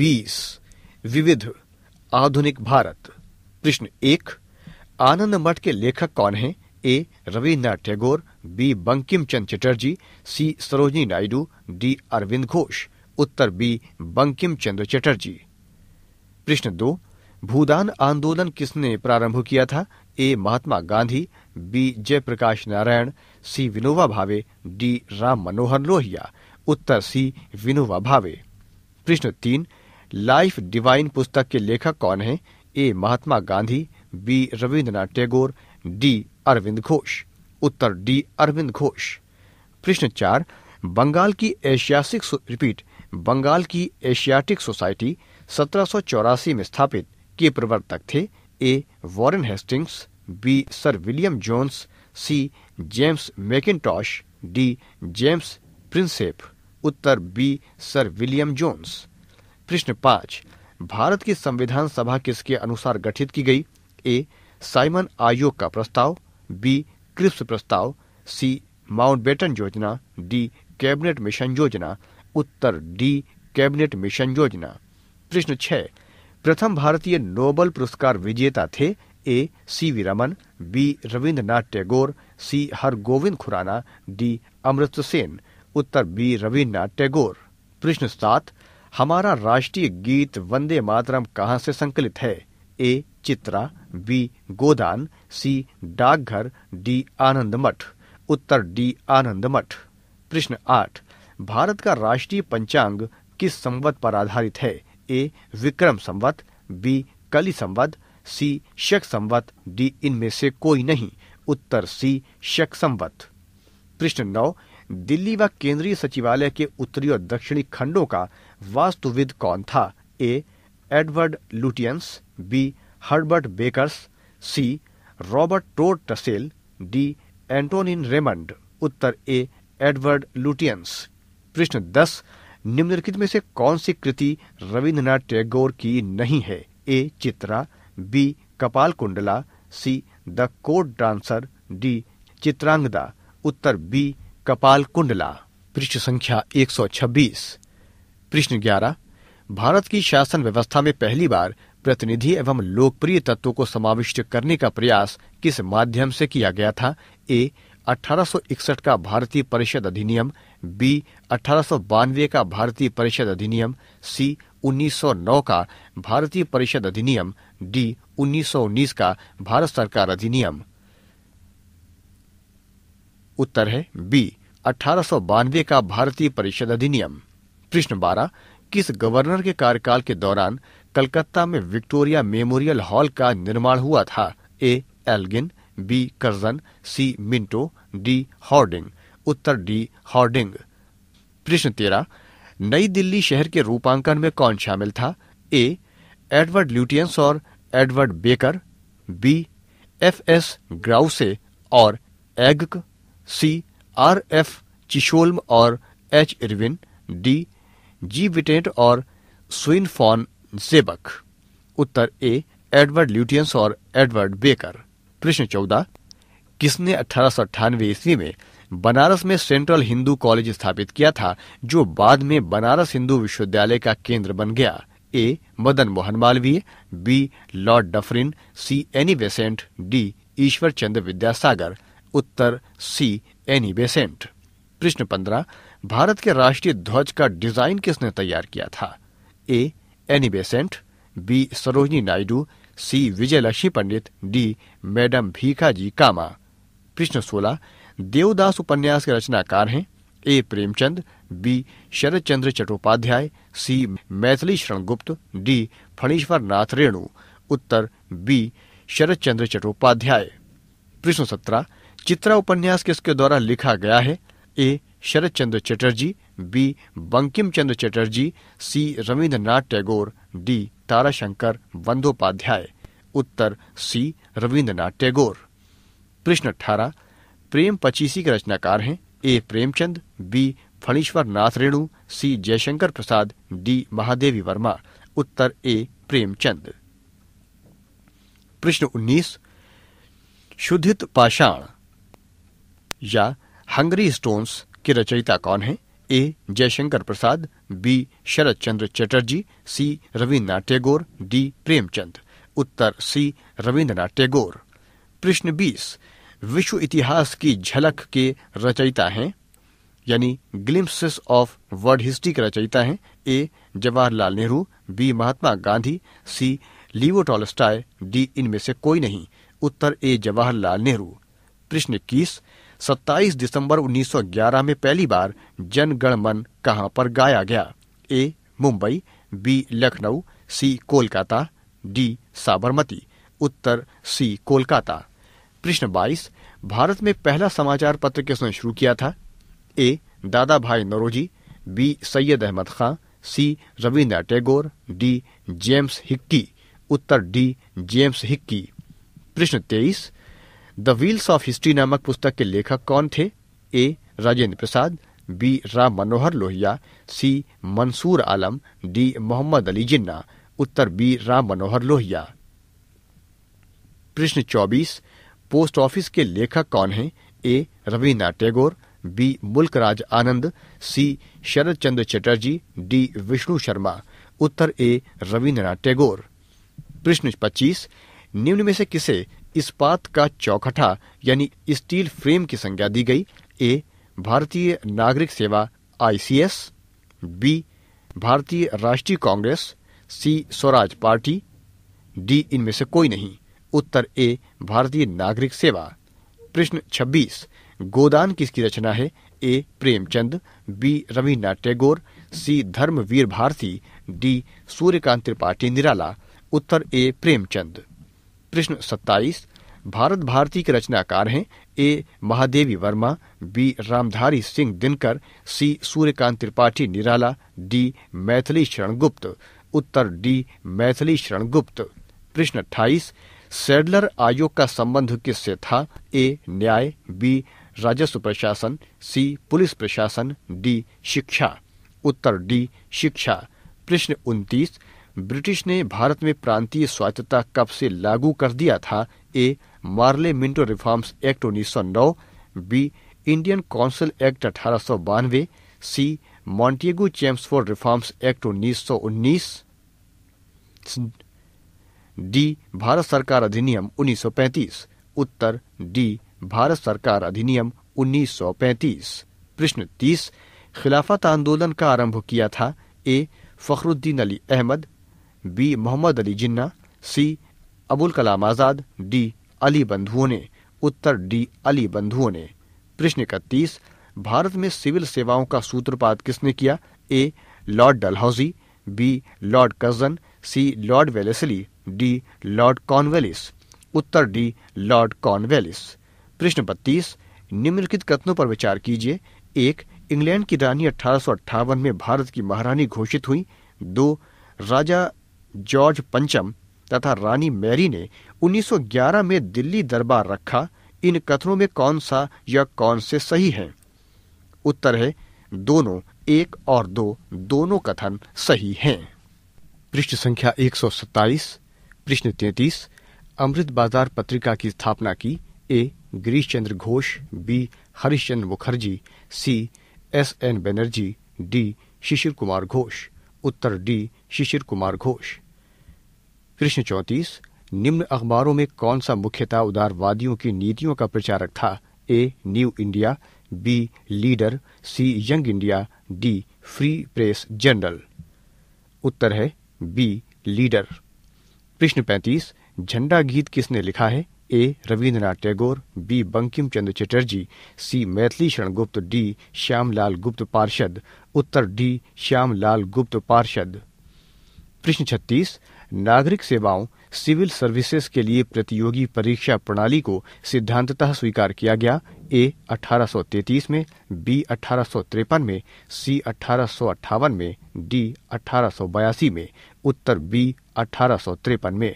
बीस विविध आधुनिक भारत प्रश्न एक आनंद मठ के लेखक कौन हैं A Rabindranath Tagore B Bankim Chand Chatterjee C Sarojini Naidu D Aurobindo Ghosh उत्तर बी बंकिम चंद्र चटर्जी प्रश्न दो भूदान आंदोलन किसने प्रारंभ किया था A Mahatma Gandhi B Jayaprakash Narayan C Vinoba Bhave D Ram Manohar Lohia उत्तर सी विनोबा भावे प्रश्न तीन लाइफ डिवाइन पुस्तक के लेखक कौन हैं? A Mahatma Gandhi B Rabindranath Tagore D Aurobindo Ghosh उत्तर डी अरविंद घोष प्रश्न चार बंगाल की एशियाटिक रिपीट बंगाल की एशियाटिक सोसाइटी सत्रह में स्थापित के प्रवर्तक थे A Warren Hastings B sir William Jones C James Mackintosh D James Prinsep उत्तर बी सर विलियम जोन्स प्रश्न पांच भारत की संविधान सभा किसके अनुसार गठित की गई ए साइमन आयोग का प्रस्ताव बी क्रिप्स प्रस्ताव सी माउंटबेटन योजना डी कैबिनेट मिशन योजना उत्तर डी कैबिनेट मिशन योजना प्रश्न छह प्रथम भारतीय नोबल पुरस्कार विजेता थे A C V Raman B Rabindranath Tagore C Har Gobind Khorana D Amartya Sen उत्तर बी रविन्द्रनाथ टैगोर प्रश्न सात हमारा राष्ट्रीय गीत वंदे मातरम कहाँ से संकलित है ए चित्रा बी गोदान सी डाकघर डी आनंद मठ उत्तर डी आनंद मठ प्रश्न आठ भारत का राष्ट्रीय पंचांग किस संवत पर आधारित है ए विक्रम संवत बी कली संवत सी शक संवत डी इनमें से कोई नहीं उत्तर सी शक संवत प्रश्न नौ दिल्ली व केंद्रीय सचिवालय के उत्तरी और दक्षिणी खंडों का वास्तुविद कौन था A Edward Lutyens B Herbert Bakers C Robert Tor Russell D Antonin Raymond उत्तर ए एडवर्ड लुटियंस प्रश्न दस निम्नलिखित में से कौन सी कृति रविन्द्रनाथ टैगोर की नहीं है ए Chitra B Kapalkundala C the court dancer D Chitrangada उत्तर बी कपाल कुंडला पृष्ठ संख्या 126 प्रश्न 11 भारत की शासन व्यवस्था में पहली बार प्रतिनिधि एवं लोकप्रिय तत्वों को समाविष्ट करने का प्रयास किस माध्यम से किया गया था ए 1861 का भारतीय परिषद अधिनियम बी अठारह का भारतीय परिषद अधिनियम सी 1909 का भारतीय परिषद अधिनियम डी 1919 का भारत सरकार अधिनियम उत्तर है बी अठारह का भारतीय परिषद अधिनियम प्रश्न बारह किस गवर्नर के कार्यकाल के दौरान कलकत्ता में विक्टोरिया मेमोरियल हॉल का निर्माण हुआ था A Elgin B Curzon C Minto D Hardinge उत्तर डी हॉर्डिंग प्रश्न तेरह नई दिल्ली शहर के रूपांकन में कौन शामिल था ए एडवर्ड ल्यूटियंस और Edward Baker B F S Growse और एग सी आर एफ चिशोल्म और एच इरविन डी जी विटेंट और स्विन फॉन जेबक उत्तर ए एडवर्ड ल्यूटियंस और एडवर्ड बेकर प्रश्न चौदह किसने अठारह ईस्वी में बनारस में सेंट्रल हिंदू कॉलेज स्थापित किया था जो बाद में बनारस हिंदू विश्वविद्यालय का केंद्र बन गया A Madan Mohan Malaviya B lord Dufferin C Annie Besant D Ishwar Chandra Vidyasagar उत्तर सी एनी बेसेंट प्रश्न पंद्रह भारत के राष्ट्रीय ध्वज का डिजाइन किसने तैयार किया था A Annie Besant B Sarojini Naidu C Vijayalakshmi Pandit D madam Bhikaji Cama प्रश्न सोलह देवदास उपन्यास के रचनाकार हैं A Premchand B Sharat Chandra Chattopadhyay C Maithili Sharan Gupt D Phanishwar Nath Renu उत्तर बी शरद चंद्र चट्टोपाध्याय प्रश्न सत्रह चित्रा उपन्यास किसके द्वारा लिखा गया है A Sharat Chandra Chatterjee B Bankim Chandra Chatterjee C Rabindranath Tagore D Tarashankar Bandopadhyay उत्तर सी रविन्द्रनाथ टैगोर प्रश्न अठारह प्रेम पचीसी के रचनाकार हैं A Premchand B Phanishwar Nath Renu C Jaishankar Prasad D Mahadevi Verma उत्तर ए प्रेमचंद प्रश्न उन्नीस शुद्धित पाषाण या हंगरी स्टोन्स के रचयिता कौन हैं? A Jaishankar Prasad B Sharat Chandra Chatterjee C Rabindranath Tagore D Premchand उत्तर सी रविन्द्रनाथ टैगोर प्रश्न बीस विश्व इतिहास की झलक के रचयिता हैं यानी ग्लिम्सिस ऑफ वर्ल्ड हिस्ट्री के रचयिता हैं A Jawaharlal Nehru B Mahatma Gandhi C लीवो डी इनमें से कोई नहीं उत्तर ए जवाहरलाल नेहरू प्रश्न इक्कीस 27 दिसंबर 1911 में पहली बार जनगणमन कहा पर गाया गया A Mumbai B Lucknow C Kolkata D Sabarmati उत्तर सी कोलकाता प्रश्न 22 भारत में पहला समाचार पत्र किसने शुरू किया था A Dadabhai Naoroji B Syed Ahmed Khan C Rabindra Tagore D James Hicky उत्तर डी जेम्स हिक्की प्रश्न तेईस द व्हील्स ऑफ हिस्ट्री नामक पुस्तक के लेखक कौन थे A Rajendra Prasad B Ram Manohar Lohia C Mansoor Alam D Mohammad Ali Jinnah उत्तर बी राम मनोहर लोहिया प्रश्न चौबीस पोस्ट ऑफिस के लेखक कौन हैं A Rabindranath Tagore B Mulk Raj Anand C Sharat Chandra Chatterjee D Vishnu Sharma उत्तर ए रविन्द्रनाथ टैगोर प्रश्न पच्चीस निम्न में से किसे इस्पात का चौखटा यानी स्टील फ्रेम की संज्ञा दी गई ए भारतीय नागरिक सेवा आईसीएस बी भारतीय राष्ट्रीय Congress C Swaraj party D इनमें से कोई नहीं उत्तर ए भारतीय नागरिक सेवा प्रश्न 26 गोदान किसकी रचना है A Premchand B Rabindranath Tagore C Dharamvir Bharati D Suryakant Tripathi Nirala उत्तर ए प्रेमचंद प्रश्न सत्ताईस भारत भारती के रचनाकार हैं A Mahadevi Verma B Ramdhari Singh Dinkar C Suryakant Tripathi Nirala D Maithili Sharan Gupt उत्तर डी मैथिली शरणगुप्त प्रश्न अट्ठाईस सेडलर आयोग का संबंध किससे था ए न्याय बी राजस्व प्रशासन सी पुलिस प्रशासन डी शिक्षा उत्तर डी शिक्षा प्रश्न उन्तीस ब्रिटिश ने भारत में प्रांतीय स्वायत्तता कब से लागू कर दिया था A Morley Minto reforms act उन्नीस बी इंडियन काउंसिल एक्ट अठारह C Montagu Chelmsford reforms act उन्नीस डी भारत सरकार अधिनियम 1935 उत्तर डी भारत सरकार अधिनियम 1935 प्रश्न 30 खिलाफत आंदोलन का आरंभ किया था A Fakhruddin Ali Ahmed B Mohammad Ali Jinnah C Abul Kalam Azad D Ali बंधुओं ने उत्तर डी अली बंधुओं ने प्रश्न इकतीस भारत में सिविल सेवाओं का सूत्रपात किसने किया A lord Dalhousie B lord Curzon C lord Wellesley D lord Cornwallis उत्तर डी लॉर्ड कॉर्नवेलिस प्रश्न बत्तीस निम्नलिखित कथनों पर विचार कीजिए एक इंग्लैंड की रानी अठारह में भारत की महारानी घोषित हुई दो राजा जॉर्ज पंचम तथा रानी मैरी ने 1911 में दिल्ली दरबार रखा इन कथनों में कौन सा या कौन से सही है उत्तर है दोनों एक और दो दोनों कथन सही हैं पृष्ठ संख्या 127 प्रश्न 33 अमृत बाजार पत्रिका की स्थापना की A Girish Chandra Ghosh B Harishchandra Mukherjee C S N Banerjee D Shishir Kumar Ghosh उत्तर डी शिशिर कुमार घोष कृष्ण चौतीस निम्न अखबारों में कौन सा मुख्यतः उदारवादियों की नीतियों का प्रचारक था A new India B leader C young India D free press journal उत्तर है बी लीडर प्रश्न पैंतीस झंडा गीत किसने लिखा है A Rabindranath Tagore B Bankim Chandra Chatterjee C Maithili Sharan Gupt D Shyamlal गुप्त पार्षद उत्तर डी श्यामलाल गुप्त पार्षद प्रश्न छत्तीस नागरिक सेवाओं सिविल सर्विसेज के लिए प्रतियोगी परीक्षा प्रणाली को सिद्धांततः स्वीकार किया गया ए 1833 में बी अठारह में सी अठारह में डी अठारह में उत्तर बी अठारह में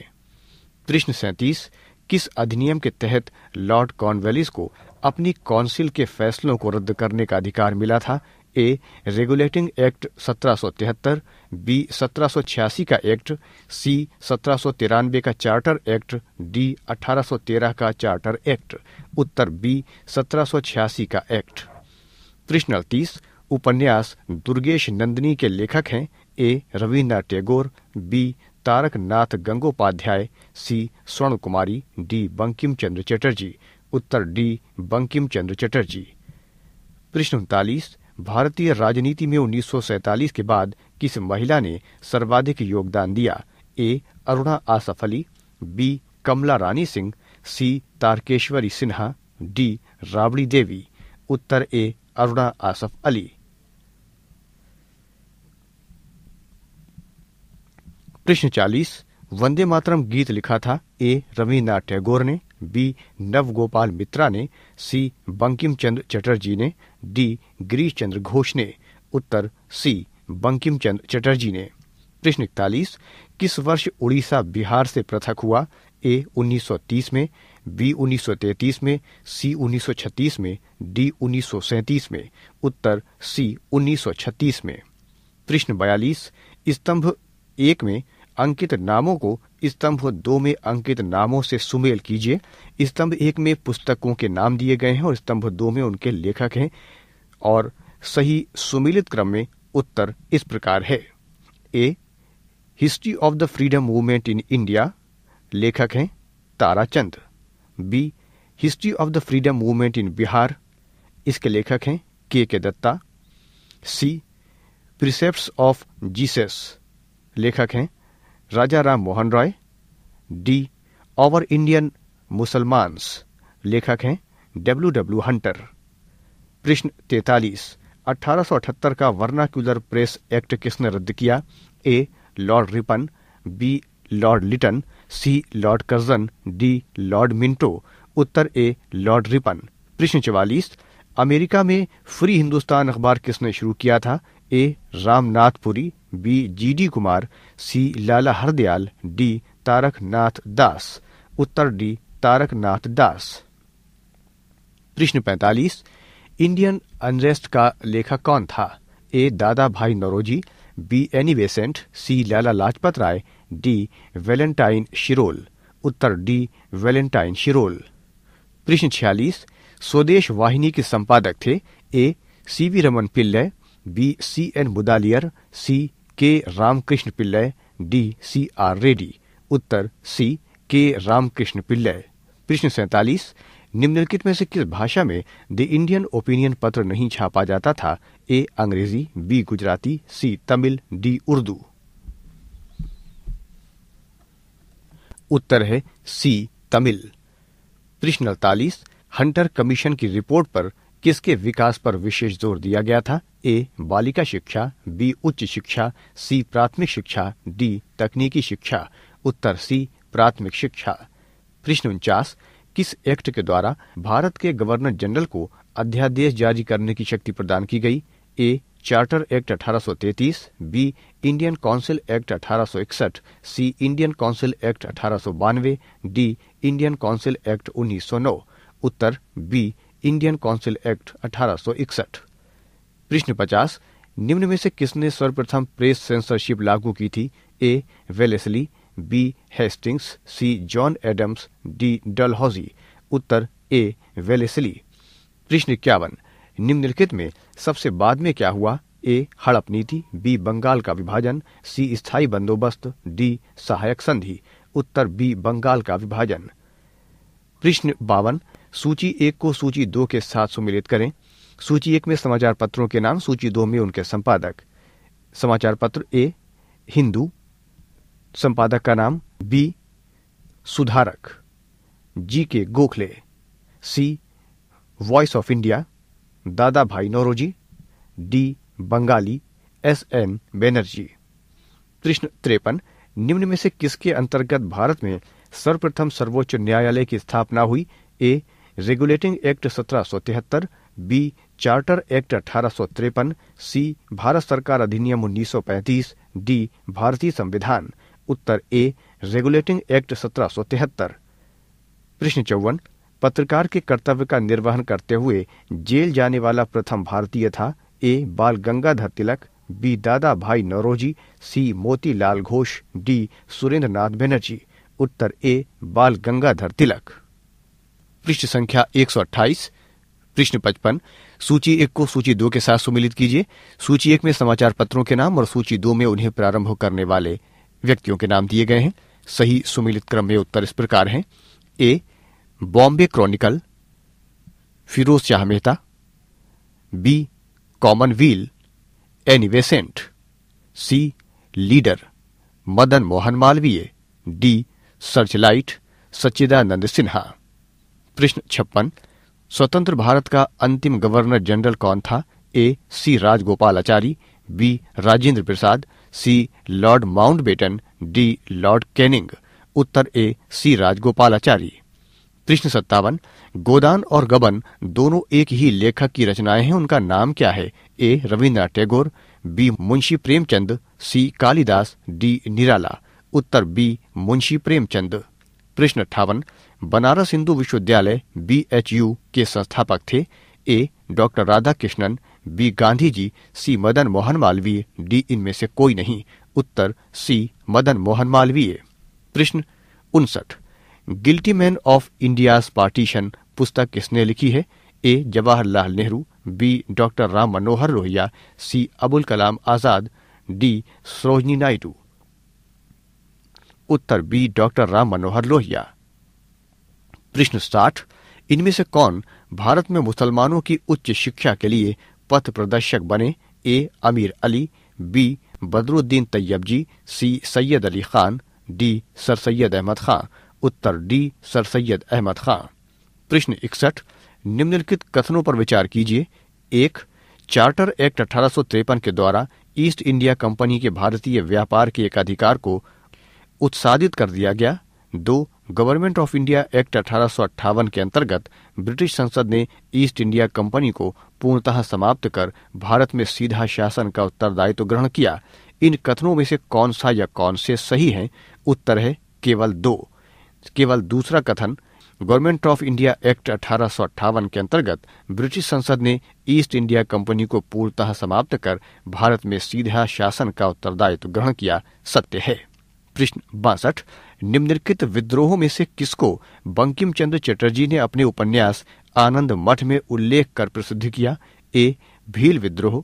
प्रश्न सैतीस किस अधिनियम के तहत लॉर्ड कॉर्नवेलिस को अपनी काउंसिल के फैसलों को रद्द करने का अधिकार मिला था ए रेगुलेटिंग एक्ट सत्रह बी सत्रह का एक्ट सी सत्रह का चार्टर एक्ट डी 1813 का चार्टर एक्ट उत्तर बी सत्रह का एक्ट प्रश्न तीस उपन्यास दुर्गेश नंदिनी के लेखक हैं A Rabindranath Tagore B Taraknath Gangopadhyay C Swarna Kumari D Bankim Chandra Chatterjee उत्तर डी बंकिम चंद्र चटर्जी प्रश्न उनतालीस भारतीय राजनीति में 1947 के बाद किस महिला ने सर्वाधिक योगदान दिया A Aruna Asaf Ali B Kamala Rani Singh C Tarkeshwari Sinha D Rabri Devi उत्तर ए अरुणा आसफ अली प्रश्न चालीस वंदे मातरम गीत लिखा था ए रविन्द्रनाथ टैगोर ने बी नवगोपाल मित्रा ने सी बंकिम चंद्र चटर्जी ने डी गिरीश चंद्र घोष ने उत्तर सी बंकिम चंद्र चटर्जी ने प्रश्न इकतालीस किस वर्ष उड़ीसा बिहार से पृथक हुआ ए 1930 में बी 1933 में सी 1936 में डी 1937 में उत्तर सी 1936 में प्रश्न बयालीस स्तंभ एक में अंकित नामों को स्तंभ दो में अंकित नामों से सुमेल कीजिए स्तंभ एक में पुस्तकों के नाम दिए गए हैं और स्तंभ दो में उनके लेखक हैं और सही सुमिलित क्रम में उत्तर इस प्रकार है A history of the freedom movement in India लेखक हैं Tarachand B history of the freedom movement in Bihar इसके लेखक हैं K K Datta C precept of Jesus लेखक हैं Raja Ram Mohan Roy D our Indian Musalmans लेखक हैं डब्ल्यू डब्ल्यू हंटर प्रश्न तैतालीस अठारह का वर्नाक्यूलर प्रेस एक्ट किसने रद्द किया A lord Ripon B lord Lytton C lord Curzon D lord Minto उत्तर ए लॉर्ड रिपन प्रश्न चवालीस अमेरिका में फ्री हिंदुस्तान अखबार किसने शुरू किया था A Ramnath Puri B G D Kumar C Lala Hardayal D Taraknath Das उत्तर डी तारकनाथ दास प्रश्न पैतालीस इंडियन अनरेस्ट का लेखक कौन था A Dadabhai Naoroji B Annie Besant C Lala Lajpat Rai D Valentine Chirol उत्तर डी वेलेंटाइन शिरोल प्रश्न छियालीस स्वदेश वाहिनी के संपादक थे A C V Raman Pillai B C N Mudaliar C K Ramakrishna Pillai D C R Reddy उत्तर सी के रामकृष्ण पिल्लय प्रश्न सैतालीस निम्नलिखित में से किस भाषा में द इंडियन ओपिनियन पत्र नहीं छापा जाता था A Angrezi B Gujarati C Tamil D Urdu उत्तर है सी तमिल प्रश्न अड़तालीस हंटर कमीशन की रिपोर्ट पर किसके विकास पर विशेष जोर दिया गया था ए बालिका शिक्षा बी उच्च शिक्षा सी प्राथमिक शिक्षा डी तकनीकी शिक्षा उत्तर सी प्राथमिक शिक्षा प्रश्न उनचास किस एक्ट के द्वारा भारत के गवर्नर जनरल को अध्यादेश जारी करने की शक्ति प्रदान की गई A charter act 1833, B Indian council act 1861, C Indian council act अठारह डी इंडियन काउंसिल एक्ट 1909, उत्तर बी इंडियन काउंसिल एक्ट अठारह प्रश्न पचास निम्न में से किसने सर्वप्रथम प्रेस सेंसरशिप लागू की थी A Wellesley B Hastings C John Adams D Dalhousie उत्तर ए वेलेसली प्रश्न इक्यावन निम्नलिखित में सबसे बाद में क्या हुआ ए हड़प नीति बी बंगाल का विभाजन सी स्थायी बंदोबस्त डी सहायक संधि उत्तर बी बंगाल का विभाजन प्रश्न बावन सूची एक को सूची दो के साथ सुमिलित करें सूची एक में समाचार पत्रों के नाम सूची दो में उनके संपादक समाचार पत्र ए हिंदू संपादक का नाम बी सुधारक G K Gokhale C voice of India Dadabhai Naoroji D Bengali S N Banerjee प्रश्न त्रेपन निम्न में से किसके अंतर्गत भारत में सर्वप्रथम सर्वोच्च न्यायालय की स्थापना हुई ए रेगुलेटिंग एक्ट सत्रह बी चार्टर एक्ट अठारह सी भारत सरकार अधिनियम पैंतीस डी भारतीय संविधान उत्तर ए रेगुलेटिंग एक्ट सत्रह प्रश्न चौवन पत्रकार के कर्तव्य का निर्वहन करते हुए जेल जाने वाला प्रथम भारतीय था ए बाल गंगाधर तिलक B Dadabhai Naoroji C Motilal Ghosh D Surendra Nath Banerjee उत्तर ए बाल गंगाधर तिलक पृष्ठ संख्या 128 प्रश्न पचपन सूची एक को सूची दो के साथ सुमिलित कीजिए सूची एक में समाचार पत्रों के नाम और सूची दो में उन्हें प्रारंभ करने वाले व्यक्तियों के नाम दिए गए हैं सही सुमिलित क्रम में उत्तर इस प्रकार हैं A Bombay chronicle Firoz Shah Mehta B commonweal Annie Besant C leader Madan Mohan Malaviya D searchlight Sachchidanand Sinha प्रश्न छप्पन स्वतंत्र भारत का अंतिम गवर्नर जनरल कौन था ए C Rajagopal Achari B Rajendra Prasad C lord Mountbatten D lord Canning उत्तर ए सी राजगोपालाचारी प्रश्न सत्तावन गोदान और गबन दोनों एक ही लेखक की रचनाएं हैं उनका नाम क्या है A Rabindranath Tagore B Munshi Premchand C Kalidas D Nirala उत्तर बी मुंशी प्रेमचंद प्रश्न अट्ठावन बनारस हिंदू विश्वविद्यालय बी के संस्थापक थे A doctor Radha Krishnan B Gandhi ji C Madan Mohan Malaviya D इनमें से कोई नहीं उत्तर सी मदन मोहन मालवीय प्रश्न उनसठ guilty men of India's partition पुस्तक किसने लिखी है A Jawaharlal Nehru B doctor Ram Manohar Lohia C Abul Kalam Azad D Sarojini Naidu उत्तर बी डॉक्टर राम मनोहर लोहिया प्रश्न साठ इनमें से कौन भारत में मुसलमानों की उच्च शिक्षा के लिए पथ प्रदर्शक बने A Amir Ali B Badruddin Tyab ji C Syed Ali Khan D sir Syed Ahmed Khan उत्तर डी सर सैयद अहमद खां प्रश्न इकसठ निम्नलिखित कथनों पर विचार कीजिए एक चार्टर एक्ट अठारह के द्वारा ईस्ट इंडिया कंपनी के भारतीय व्यापार के एकाधिकार को उत्सादित कर दिया गया दो गवर्नमेंट ऑफ इंडिया एक्ट अठारह के अंतर्गत ब्रिटिश संसद ने ईस्ट इंडिया कंपनी को पूर्णतः समाप्त कर भारत में सीधा शासन का उत्तरदायित्व तो ग्रहण किया इन कथनों में से कौन सा या कौन से सही है उत्तर है केवल दो केवल दूसरा कथन गवर्नमेंट ऑफ इंडिया एक्ट अठारह के अंतर्गत ब्रिटिश संसद ने ईस्ट इंडिया कंपनी को पूर्णतः समाप्त कर भारत में सीधा शासन का उत्तरदायित्व तो ग्रहण किया सत्य है प्रश्न बासठ निम्नलिखित विद्रोहों में से किसको बंकिम चंद्र चटर्जी ने अपने उपन्यास आनंद मठ में उल्लेख कर प्रसिद्ध किया ए भील विद्रोह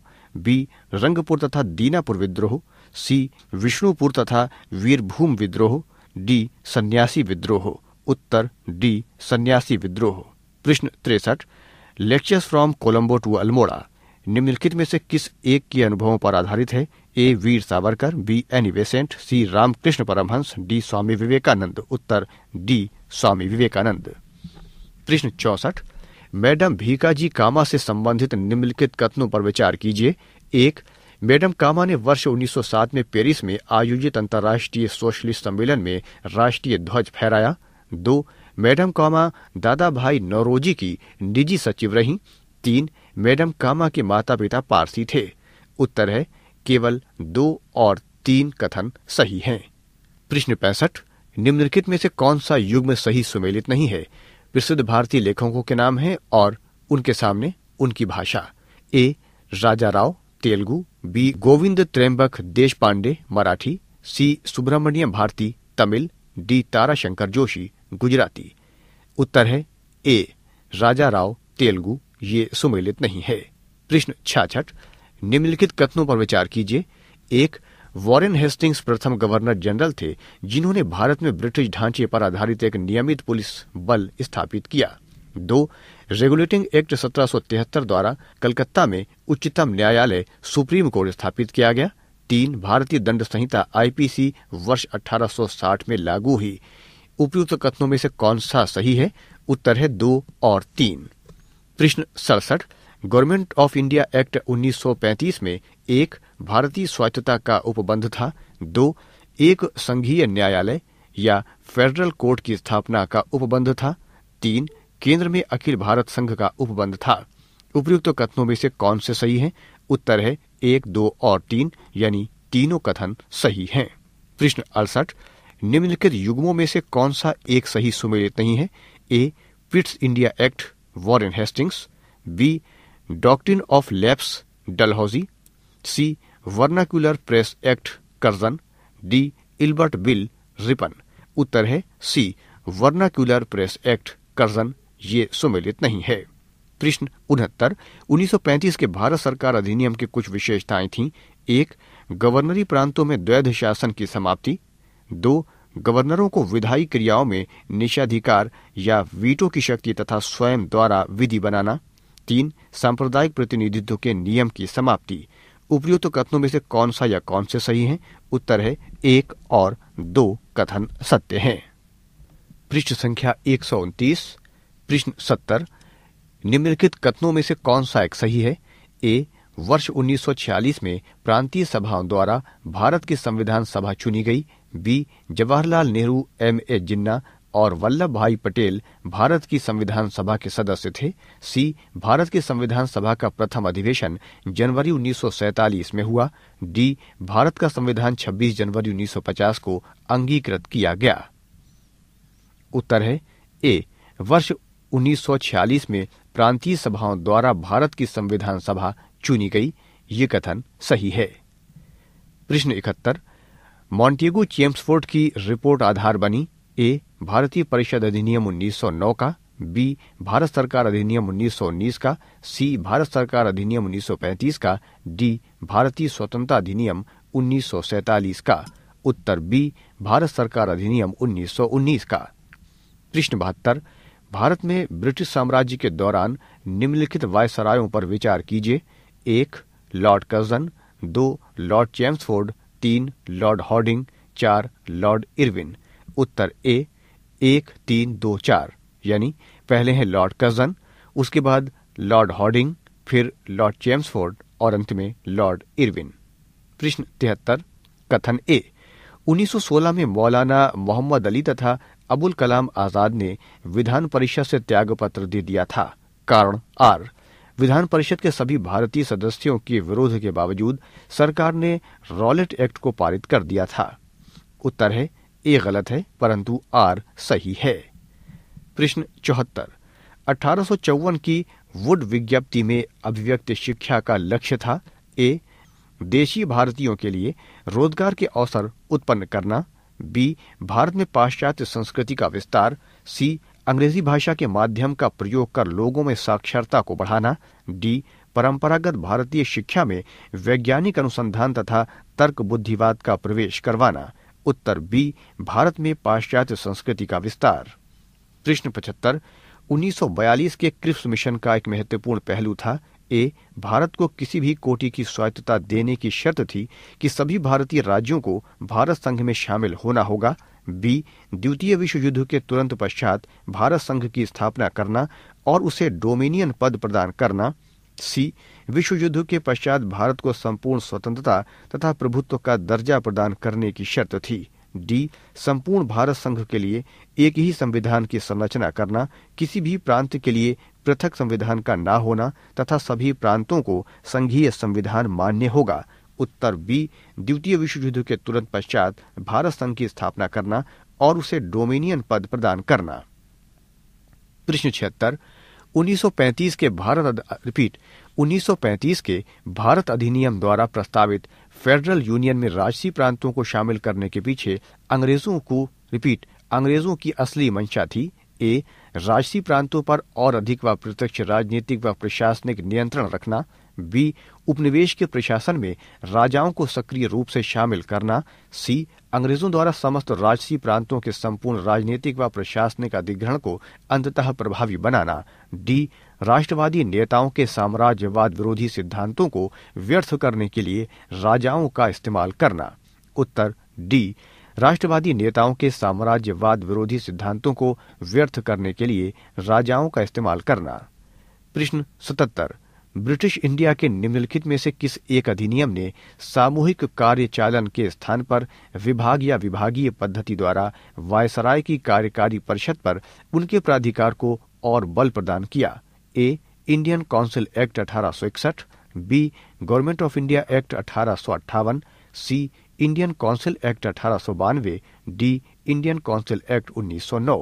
बी रंगपुर तथा दीनापुर विद्रोह सी विष्णुपुर तथा वीरभूम विद्रोह डी सन्यासी विद्रोह उत्तर डी सन्यासी विद्रोह प्रश्न तिरसठ lectures from Colombo to Almora निम्नलिखित में से किस एक के अनुभवों पर आधारित है A Veer Savarkar B Annie Besant C Ramakrishna Paramhansa D Swami Vivekananda उत्तर डी स्वामी विवेकानंद प्रश्न चौसठ मैडम भीकाजी कामा से संबंधित निम्नलिखित कथनों पर विचार कीजिए एक मैडम कामा ने वर्ष 1907 में पेरिस में आयोजित अंतर्राष्ट्रीय सोशलिस्ट सम्मेलन में राष्ट्रीय ध्वज फहराया दो मैडम कामा दादा भाई नौरोजी की निजी सचिव रहीं तीन मैडम कामा के माता पिता पारसी थे उत्तर है केवल दो और तीन कथन सही हैं। प्रश्न पैंसठ निम्नलिखित में से कौन सा में सही सुमेलित नहीं है प्रसिद्ध भारतीय लेखकों के नाम हैं और उनके सामने उनकी भाषा A Raja Rao Telugu B Govind Trimbak Deshpande Marathi C Subramaniam Bharati Tamil D Tarashankar Joshi Gujarati उत्तर है ए राजा राव तेलुगु ये सुमेलित नहीं है प्रश्न छाछठ निम्नलिखित कथनों पर विचार कीजिए एक वॉरेन हेस्टिंग्स प्रथम गवर्नर जनरल थे जिन्होंने भारत में ब्रिटिश ढांचे पर आधारित एक नियमित पुलिस बल स्थापित किया दो रेगुलेटिंग एक्ट सत्रह द्वारा कलकत्ता में उच्चतम न्यायालय सुप्रीम कोर्ट स्थापित किया गया तीन भारतीय दंड संहिता आईपीसी वर्ष 1860 में लागू हुई उपयुक्त कथनों में से कौन सा सही है उत्तर है दो और तीन प्रश्न सड़सठ गवर्नमेंट ऑफ इंडिया एक्ट 1935 में एक भारतीय स्वायत्तता का उपबंध था दो एक संघीय न्यायालय या फेडरल कोर्ट की स्थापना का उपबंध था तीन केंद्र में अखिल भारत संघ का उपबंध था उपयुक्त तो कथनों में से कौन से सही हैं? उत्तर है एक दो और तीन यानी तीनों कथन सही हैं। प्रश्न अड़सठ निम्नलिखित युग्मों में से कौन सा एक सही सुमेलित नहीं है A Pitt's India act Warren Hastings B doctrine of lapse Dalhousie C vernacular press act Curzon D Ilbert bill Ripon उत्तर है C vernacular press act Curzon ये सुमेलित नहीं है प्रश्न उनहत्तर 1935 के भारत सरकार अधिनियम की कुछ विशेषताएं थीं एक गवर्नरी प्रांतों में द्वैध शासन की समाप्ति दो गवर्नरों को विधायी क्रियाओं में निषाधिकार या वीटो की शक्ति तथा स्वयं द्वारा विधि बनाना तीन सांप्रदायिक प्रतिनिधित्व के नियम की समाप्ति उपयुक्त तो कथनों में से कौन सा या कौन से सही है उत्तर है एक और दो कथन सत्य हैं पृष्ठ संख्या एक सौ उनतीस प्रश्न सत्तर निम्नलिखित कथनों में से कौन सा एक सही है ए वर्ष 1946 में प्रांतीय सभाओं द्वारा भारत की संविधान सभा चुनी गई B Jawaharlal Nehru M A Jinnah और वल्लभ भाई पटेल भारत की संविधान सभा के सदस्य थे सी भारत की संविधान सभा का प्रथम अधिवेशन जनवरी उन्नीस में हुआ डी भारत का संविधान 26 जनवरी 1950 को अंगीकृत किया गया उत्तर है ए वर्ष 1946 में प्रांतीय सभाओं द्वारा भारत की संविधान सभा चुनी गई ये कथन सही है प्रश्न इकहत्तर मॉन्टेगो चेम्सफोर्ड की रिपोर्ट आधार बनी ए भारतीय परिषद अधिनियम 1909 का बी भारत सरकार अधिनियम 1919 का सी भारत सरकार अधिनियम 1935 का डी भारतीय स्वतंत्रता अधिनियम 1947 का उत्तर बी भारत सरकार अधिनियम 1919 का प्रश्न बहत्तर भारत में ब्रिटिश साम्राज्य के दौरान निम्नलिखित वायसरायों पर विचार कीजिए एक लॉर्ड कर्जन दो लॉर्ड चैम्सफोर्ड तीन लॉर्ड हॉर्डिंग चार लॉर्ड इरविन उत्तर ए एक तीन दो चार यानी पहले हैं लॉर्ड कजन उसके बाद लॉर्ड हॉर्डिंग फिर लॉर्ड चेम्सफोर्ड और अंत में लॉर्ड इरविन प्रश्न तिहत्तर कथन ए 1916 में मौलाना मोहम्मद अली तथा अबुल कलाम आजाद ने विधान परिषद से त्याग पत्र दे दिया था कारण आर विधान परिषद के सभी भारतीय सदस्यों के विरोध के बावजूद सरकार ने रॉलेट एक्ट को पारित कर दिया था उत्तर है ए गलत है परंतु आर सही है प्रश्न चौहत्तर अठारह की वुड विज्ञप्ति में अभिव्यक्त शिक्षा का लक्ष्य था ए देशी भारतीयों के लिए रोजगार के अवसर उत्पन्न करना बी भारत में पाश्चात्य संस्कृति का विस्तार सी अंग्रेजी भाषा के माध्यम का प्रयोग कर लोगों में साक्षरता को बढ़ाना डी परंपरागत भारतीय शिक्षा में वैज्ञानिक अनुसंधान तथा तर्क बुद्धिवाद का प्रवेश करवाना उत्तर बी भारत में पाश्चात्य संस्कृति का विस्तार प्रश्न पचहत्तर 1942 के क्रिप्स मिशन का एक महत्वपूर्ण पहलू था ए भारत को किसी भी कोटि की स्वायत्तता देने की शर्त थी कि सभी भारतीय राज्यों को भारत संघ में शामिल होना होगा बी द्वितीय विश्व युद्ध के तुरंत पश्चात भारत संघ की स्थापना करना और उसे डोमिनियन पद प्रदान करना सी विश्व युद्ध के पश्चात भारत को संपूर्ण स्वतंत्रता तथा प्रभुत्व का दर्जा प्रदान करने की शर्त थी डी संपूर्ण भारत संघ के लिए एक ही संविधान की संरचना करना किसी भी प्रांत के लिए पृथक संविधान का ना होना तथा सभी प्रांतों को संघीय संविधान मान्य होगा उत्तर बी द्वितीय विश्व युद्ध के तुरंत पश्चात भारत संघ की स्थापना करना और उसे डोमिनियन पद प्रदान करना प्रश्न छिहत्तर 1935 के भारत रिपीट 1935 के भारत अधिनियम द्वारा प्रस्तावित फेडरल यूनियन में राजसी प्रांतों को शामिल करने के पीछे अंग्रेजों को रिपीट अंग्रेजों की असली मंशा थी ए राजसी प्रांतों पर और अधिक व प्रत्यक्ष राजनीतिक व प्रशासनिक नियंत्रण रखना बी उपनिवेश के प्रशासन में राजाओं को सक्रिय रूप से शामिल करना सी अंग्रेजों द्वारा समस्त राजसी प्रांतों के संपूर्ण राजनीतिक व प्रशासनिक अधिग्रहण को अंततः प्रभावी बनाना डी राष्ट्रवादी नेताओं के साम्राज्यवाद विरोधी सिद्धांतों को व्यर्थ करने के लिए राजाओं का इस्तेमाल करना उत्तर डी राष्ट्रवादी नेताओं के साम्राज्यवाद विरोधी सिद्धांतों को व्यर्थ करने के लिए राजाओं का इस्तेमाल करना प्रश्न सतहत्तर ब्रिटिश इंडिया के निम्नलिखित में से किस एक अधिनियम ने सामूहिक कार्यचालन के स्थान पर विभाग या विभागीय पद्धति द्वारा वायसराय की कार्यकारी परिषद पर उनके प्राधिकार को और बल प्रदान किया ए इंडियन काउंसिल एक्ट अठारह B government of India act अठारह सी इंडियन काउंसिल एक्ट अठारह डी इंडियन काउंसिल एक्ट 1909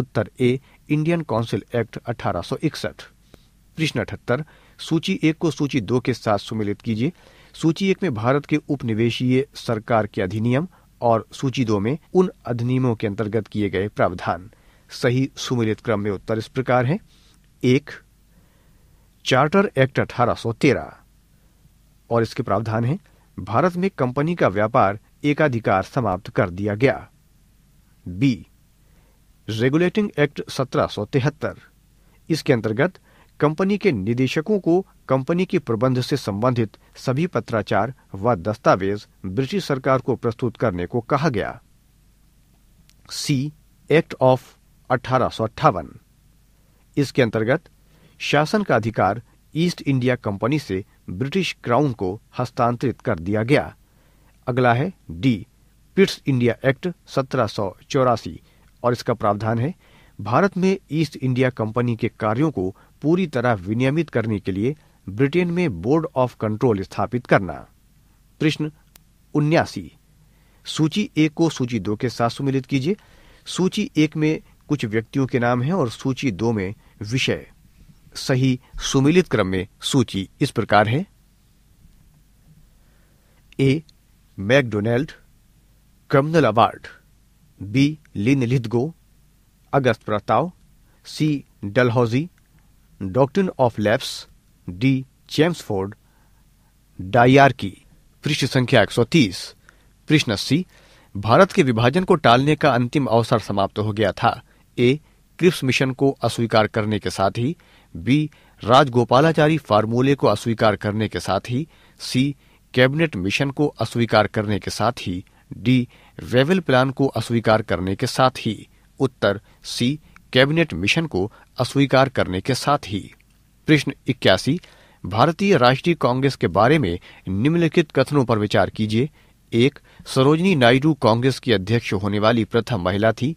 उत्तर ए इंडियन काउंसिल एक्ट अठारह प्रश्न अठहत्तर सूची एक को सूची दो के साथ सुमिलित कीजिए सूची एक में भारत के उपनिवेशीय सरकार के अधिनियम और सूची दो में उन अधिनियमों के अंतर्गत किए गए प्रावधान सही सुमिलित क्रम में उत्तर इस प्रकार है एक चार्टर एक्ट अठारह और इसके प्रावधान है भारत में कंपनी का व्यापार एकाधिकार समाप्त कर दिया गया बी रेगुलेटिंग एक्ट सत्रह इसके अंतर्गत कंपनी के निदेशकों को कंपनी के प्रबंध से संबंधित सभी पत्राचार व दस्तावेज ब्रिटिश सरकार को प्रस्तुत करने को कहा गया सी एक्ट ऑफ अठारह इसके अंतर्गत शासन का अधिकार ईस्ट इंडिया कंपनी से ब्रिटिश क्राउन को हस्तांतरित कर दिया गया अगला है डी पिट्स इंडिया एक्ट सत्रह और इसका प्रावधान है भारत में ईस्ट इंडिया कंपनी के कार्यों को पूरी तरह विनियमित करने के लिए ब्रिटेन में बोर्ड ऑफ कंट्रोल स्थापित करना प्रश्न उन्यासी सूची एक को सूची दो के साथ सुमिलित कीजिए सूची एक में कुछ व्यक्तियों के नाम हैं और सूची दो में विषय सही सुमिलित क्रम में सूची इस प्रकार है A MacDonald communal award B Linlithgow अगस्त प्रस्ताव C Dalhousie doctrine of lapse D Chelmsford की पृष्ठ संख्या 130 प्रश्न सी भारत के विभाजन को टालने का अंतिम अवसर समाप्त हो गया था ए क्रिप्स मिशन को अस्वीकार करने के साथ ही बी राजगोपालाचारी फार्मूले को अस्वीकार करने के साथ ही सी कैबिनेट मिशन को अस्वीकार करने के साथ ही डी वेवल प्लान को अस्वीकार करने के साथ ही उत्तर सी कैबिनेट मिशन को अस्वीकार करने के साथ ही प्रश्न इक्यासी भारतीय राष्ट्रीय कांग्रेस के बारे में निम्नलिखित कथनों पर विचार कीजिए एक सरोजनी नायडू कांग्रेस की अध्यक्ष होने वाली प्रथम महिला थी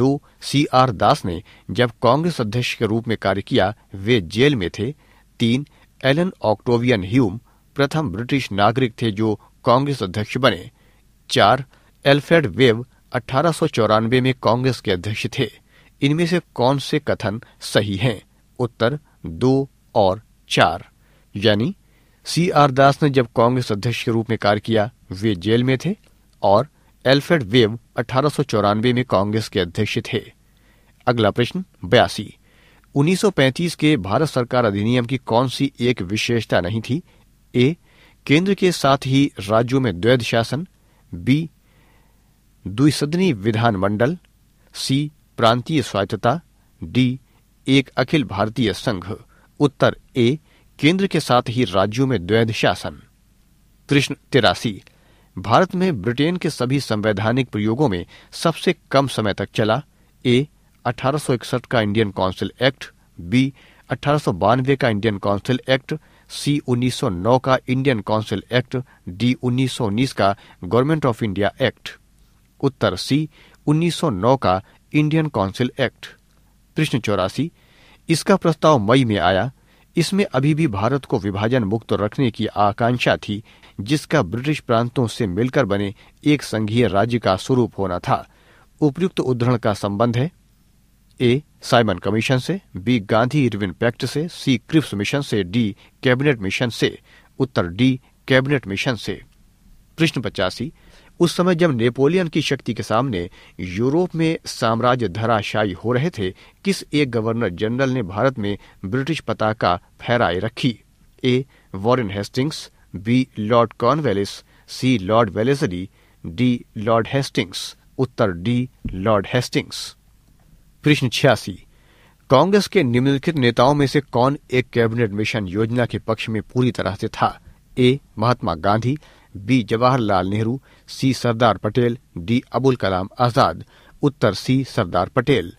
दो सी आर दास ने जब कांग्रेस अध्यक्ष के रूप में कार्य किया वे जेल में थे तीन एलन ऑक्टोवियन ह्यूम प्रथम ब्रिटिश नागरिक थे जो कांग्रेस अध्यक्ष बने चार एल्फ्रेड वेव अठारह में कांग्रेस के अध्यक्ष थे इनमें से कौन से कथन सही हैं उत्तर दो और चार यानी सी आर दास ने जब कांग्रेस अध्यक्ष के रूप में कार्य किया वे जेल में थे और एल्फ्रेड वेव अठारह में कांग्रेस के अध्यक्ष थे अगला प्रश्न बयासी 1935 के भारत सरकार अधिनियम की कौन सी एक विशेषता नहीं थी ए केंद्र के साथ ही राज्यों में द्वैध शासन बी द्विसदनी विधानमंडल सी प्रांतीय स्वायत्तता डी एक अखिल भारतीय संघ उत्तर ए केंद्र के साथ ही राज्यों में द्वैध शासन प्रश्न तिरासी भारत में ब्रिटेन के सभी संवैधानिक प्रयोगों में सबसे कम समय तक चला ए 1861 का इंडियन काउंसिल एक्ट बी अठारह का इंडियन काउंसिल एक्ट सी 1909 का इंडियन काउंसिल एक्ट डी 1919 का गवर्नमेंट ऑफ इंडिया एक्ट उत्तर सी 1909 का इंडियन काउंसिल एक्ट प्रश्न चौरासी इसका प्रस्ताव मई में आया इसमें अभी भी भारत को विभाजन मुक्त रखने की आकांक्षा थी जिसका ब्रिटिश प्रांतों से मिलकर बने एक संघीय राज्य का स्वरूप होना था उपयुक्त उद्धरण का संबंध है ए साइमन कमीशन से बी गांधी इरविन पैक्ट से सी क्रिप्स मिशन से डी कैबिनेट मिशन से उत्तर डी कैबिनेट मिशन से प्रश्न पचासी उस समय जब नेपोलियन की शक्ति के सामने यूरोप में साम्राज्य धराशायी हो रहे थे किस एक गवर्नर जनरल ने भारत में ब्रिटिश पताका फहराए रखी A Warren Hastings B lord Cornwallis C lord Wellesley D lord Hastings उत्तर डी लॉर्ड हेस्टिंग्स प्रश्न छियासी कांग्रेस के निम्नलिखित नेताओं में से कौन एक कैबिनेट मिशन योजना के पक्ष में पूरी तरह से था A Mahatma Gandhi B Jawaharlal Nehru C Sardar Patel D Abul Kalam Azad उत्तर सी सरदार पटेल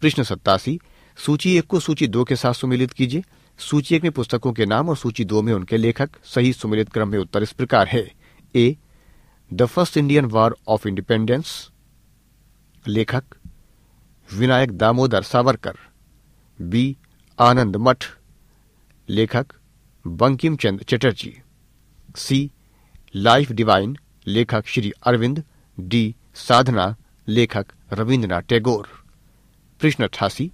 प्रश्न सत्तासी सूची एक को सूची दो के साथ सुमिलित कीजिए सूची एक में पुस्तकों के नाम और सूची दो में उनके लेखक सही सुमिलित क्रम में उत्तर इस प्रकार है A the first Indian war of independence लेखक विनायक दामोदर सावरकर बी आनंद मठ लेखक Bankim Chand Chatterjee C life divine लेखक श्री अरविंद डी साधना लेखक रविन्द्रनाथ टैगोर प्रश्न अट्ठासी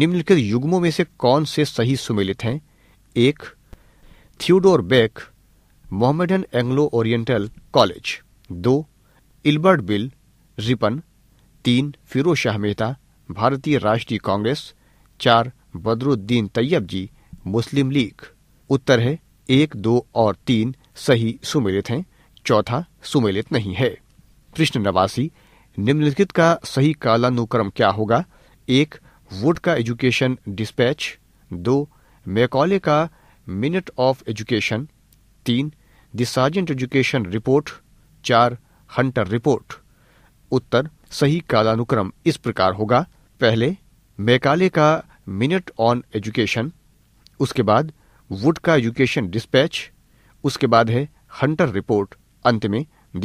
निम्नलिखित युग्मों में से कौन से सही सुमेलित हैं एक Theodore Beck Mohammedan Anglo oriental college दो इल्बर्ट बिल रिपन तीन फिरोज शाह मेहता भारतीय राष्ट्रीय कांग्रेस चार बदरुद्दीन तैयब जी मुस्लिम लीग उत्तर है एक दो और तीन सही सुमेलित हैं चौथा सुमेलित नहीं है प्रश्न नवासी निम्नलिखित का सही कालानुक्रम क्या होगा एक वुड का एजुकेशन डिस्पैच दो मैकॉले का मिनट ऑफ एजुकेशन तीन द सार्जेंट एजुकेशन रिपोर्ट चार हंटर रिपोर्ट उत्तर सही कालानुक्रम इस प्रकार होगा पहले मैकाले का मिनट ऑन एजुकेशन उसके बाद वुड का एजुकेशन डिस्पैच उसके बाद है हंटर रिपोर्ट अंत में the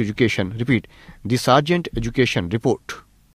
education repeat the Sargent education report